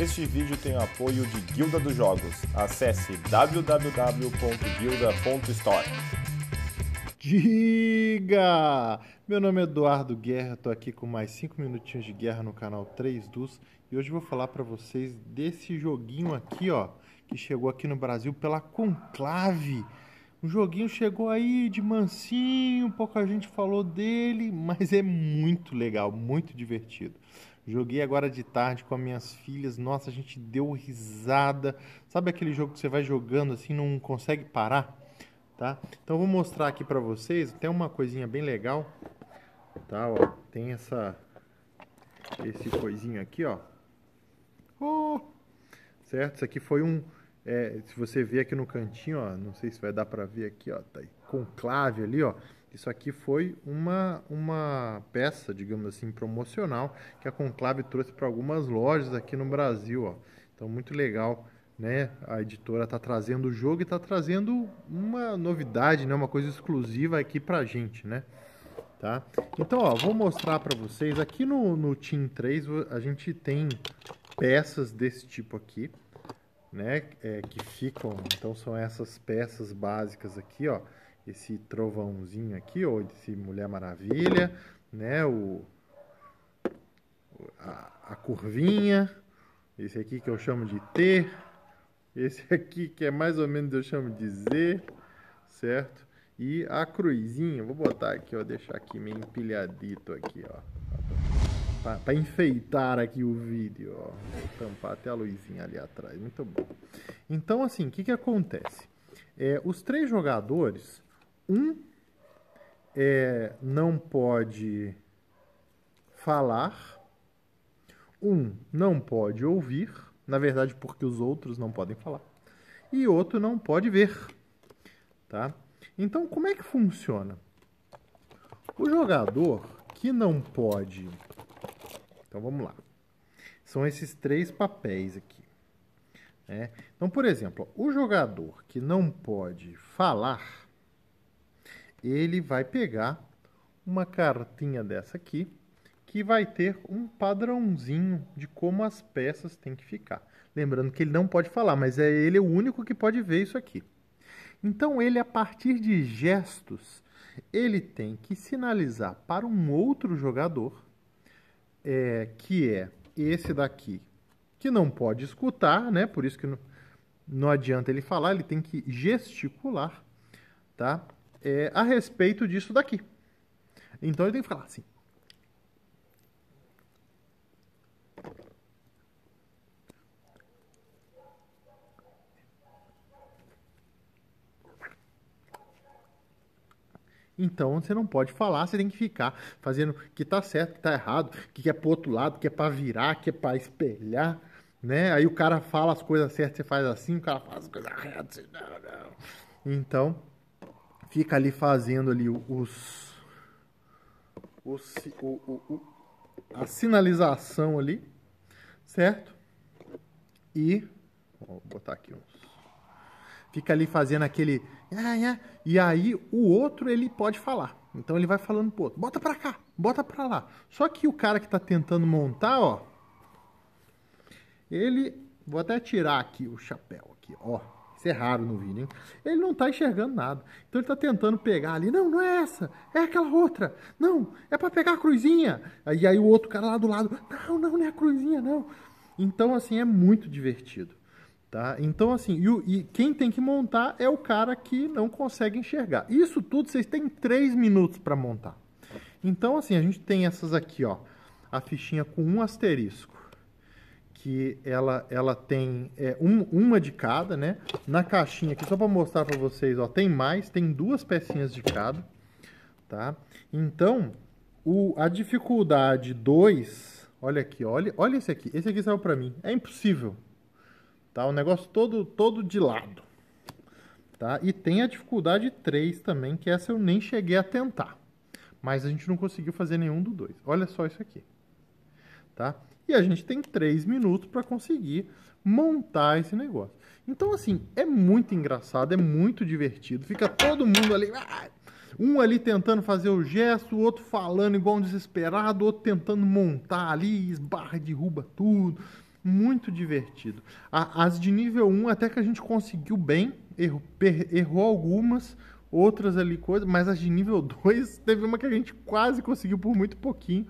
Este vídeo tem o apoio de Guilda dos Jogos. Acesse www.guilda.store. Diga! Meu nome é Eduardo Guerra, estou aqui com mais 5 minutinhos de guerra no canal 3 dus e hoje vou falar para vocês desse joguinho aqui, ó, que chegou aqui no Brasil pela Conclave. O joguinho chegou aí de mansinho, pouca gente falou dele, mas é muito legal, muito divertido. Joguei agora de tarde com as minhas filhas. Nossa, a gente deu risada. Sabe aquele jogo que você vai jogando assim, não consegue parar? Tá? Então vou mostrar aqui para vocês, tem uma coisinha bem legal, tá, ó, tem essa esse coisinho aqui, ó. Oh! Certo? Isso aqui foi um é, se você ver aqui no cantinho, ó, não sei se vai dar para ver aqui, ó, tá aí, conclave ali, ó. Isso aqui foi uma, uma peça, digamos assim, promocional que a Conclave trouxe para algumas lojas aqui no Brasil. Ó. Então, muito legal, né? A editora está trazendo o jogo e está trazendo uma novidade, né? uma coisa exclusiva aqui para a gente, né? Tá? Então, ó, vou mostrar para vocês. Aqui no, no Team 3, a gente tem peças desse tipo aqui, né? É, que ficam, então são essas peças básicas aqui, ó esse trovãozinho aqui, ou esse Mulher Maravilha, né? O, a, a curvinha, esse aqui que eu chamo de T, esse aqui que é mais ou menos eu chamo de Z, certo? E a cruzinha, vou botar aqui, ó, deixar aqui meio empilhadito aqui, ó. Para enfeitar aqui o vídeo, ó. Vou tampar até a luzinha ali atrás, muito bom. Então, assim, o que, que acontece? É, os três jogadores, um é não pode falar, um não pode ouvir, na verdade porque os outros não podem falar, e outro não pode ver, tá? Então como é que funciona? O jogador que não pode, então vamos lá, são esses três papéis aqui. Né? Então por exemplo, o jogador que não pode falar ele vai pegar uma cartinha dessa aqui, que vai ter um padrãozinho de como as peças têm que ficar. Lembrando que ele não pode falar, mas é ele o único que pode ver isso aqui. Então ele a partir de gestos, ele tem que sinalizar para um outro jogador, é, que é esse daqui, que não pode escutar, né? Por isso que não, não adianta ele falar, ele tem que gesticular, tá? é, a respeito disso daqui. Então ele tem que falar assim. Então você não pode falar, você tem que ficar fazendo que tá certo, que tá errado, que é pro outro lado, que é para virar, que é para espelhar, né? Aí o cara fala as coisas certas, você faz assim, o cara faz as coisas erradas, você... não, não. Então, fica ali fazendo ali os, os o, o, a sinalização ali, certo? E vou botar aqui uns. Fica ali fazendo aquele e aí o outro ele pode falar. Então ele vai falando pro outro, bota para cá, bota para lá. Só que o cara que está tentando montar, ó, ele vou até tirar aqui o chapéu aqui, ó. Isso é raro no vídeo, hein? Ele não está enxergando nada. Então ele está tentando pegar ali. Não, não é essa. É aquela outra. Não, é para pegar a cruzinha. E aí o outro cara lá do lado. Não, não, não é a cruzinha, não. Então, assim, é muito divertido. Tá? Então, assim, e, e, quem tem que montar é o cara que não consegue enxergar. Isso tudo vocês têm três minutos para montar. Então, assim, a gente tem essas aqui, ó. A fichinha com um asterisco que ela, ela tem é, um, uma de cada, né? Na caixinha aqui, só para mostrar para vocês, ó, tem mais, tem duas pecinhas de cada, tá? Então, o, a dificuldade 2, olha aqui, olha, olha esse aqui, esse aqui saiu para mim, é impossível, tá? O negócio todo, todo de lado, tá? E tem a dificuldade 3 também, que essa eu nem cheguei a tentar, mas a gente não conseguiu fazer nenhum do dois. Olha só isso aqui, Tá? E a gente tem três minutos para conseguir montar esse negócio. Então, assim, é muito engraçado, é muito divertido. Fica todo mundo ali. Ah, um ali tentando fazer o gesto, o outro falando igual um desesperado, o outro tentando montar ali, esbarra e derruba tudo. Muito divertido. As de nível 1 até que a gente conseguiu bem, errou, errou algumas, outras ali coisas, mas as de nível 2 teve uma que a gente quase conseguiu por muito pouquinho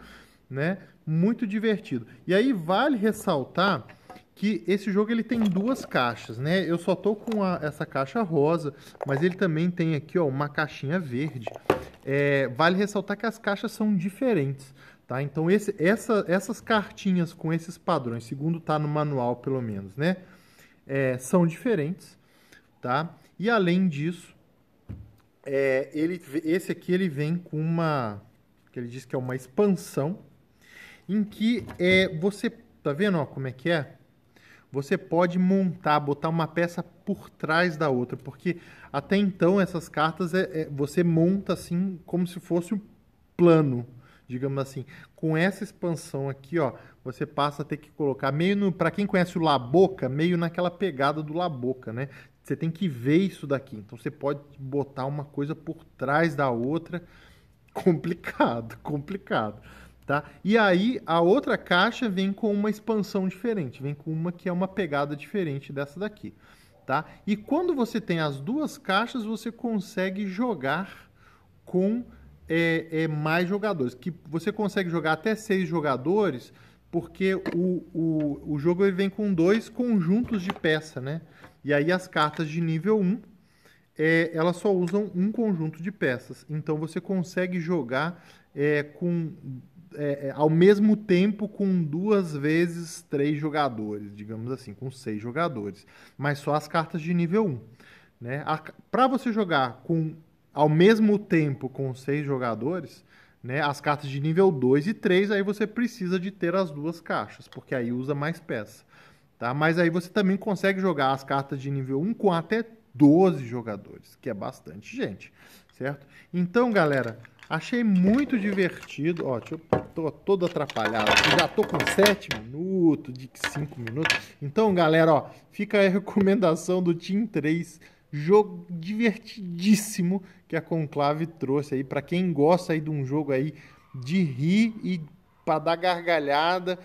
né? Muito divertido. E aí vale ressaltar que esse jogo ele tem duas caixas, né? Eu só tô com a, essa caixa rosa, mas ele também tem aqui ó, uma caixinha verde. É, vale ressaltar que as caixas são diferentes, tá? Então esse, essa, essas cartinhas com esses padrões, segundo tá no manual pelo menos, né? É, são diferentes, tá? E além disso, é, ele, esse aqui ele vem com uma que ele diz que é uma expansão em que é, você. Tá vendo ó, como é que é? Você pode montar, botar uma peça por trás da outra, porque até então essas cartas é, é você monta assim como se fosse um plano, digamos assim. Com essa expansão aqui, ó, você passa a ter que colocar meio para quem conhece o Laboca, meio naquela pegada do Laboca, né? Você tem que ver isso daqui. Então você pode botar uma coisa por trás da outra. Complicado, complicado. Tá? E aí a outra caixa vem com uma expansão diferente, vem com uma que é uma pegada diferente dessa daqui, tá? E quando você tem as duas caixas, você consegue jogar com é, é, mais jogadores, que você consegue jogar até seis jogadores, porque o, o, o jogo ele vem com dois conjuntos de peça, né? E aí as cartas de nível 1, é, elas só usam um conjunto de peças, então você consegue jogar é, com é, é, ao mesmo tempo com duas vezes três jogadores, digamos assim, com seis jogadores, mas só as cartas de nível 1. Né? Para você jogar com ao mesmo tempo com seis jogadores, né, as cartas de nível 2 e 3, aí você precisa de ter as duas caixas, porque aí usa mais peça. Tá? Mas aí você também consegue jogar as cartas de nível 1 com até 12 jogadores, que é bastante gente, certo? Então, galera, Achei muito divertido. Ó, deixa eu tô todo atrapalhado. Já tô com 7 minutos, de 5 minutos. Então, galera, ó, fica a recomendação do Team 3 jogo divertidíssimo que a Conclave trouxe aí para quem gosta aí de um jogo aí de rir e para dar gargalhada,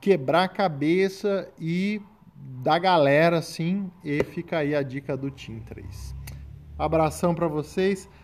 quebrar a cabeça e da galera assim, e fica aí a dica do Team 3. Abração para vocês